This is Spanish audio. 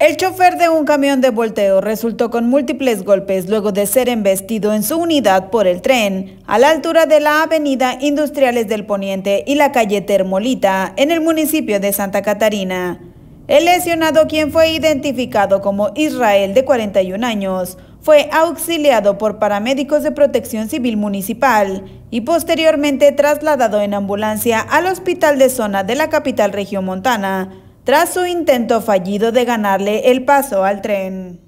El chofer de un camión de volteo resultó con múltiples golpes luego de ser embestido en su unidad por el tren, a la altura de la avenida Industriales del Poniente y la calle Termolita, en el municipio de Santa Catarina. El lesionado, quien fue identificado como Israel de 41 años, fue auxiliado por paramédicos de protección civil municipal y posteriormente trasladado en ambulancia al hospital de zona de la capital región montana tras su intento fallido de ganarle el paso al tren.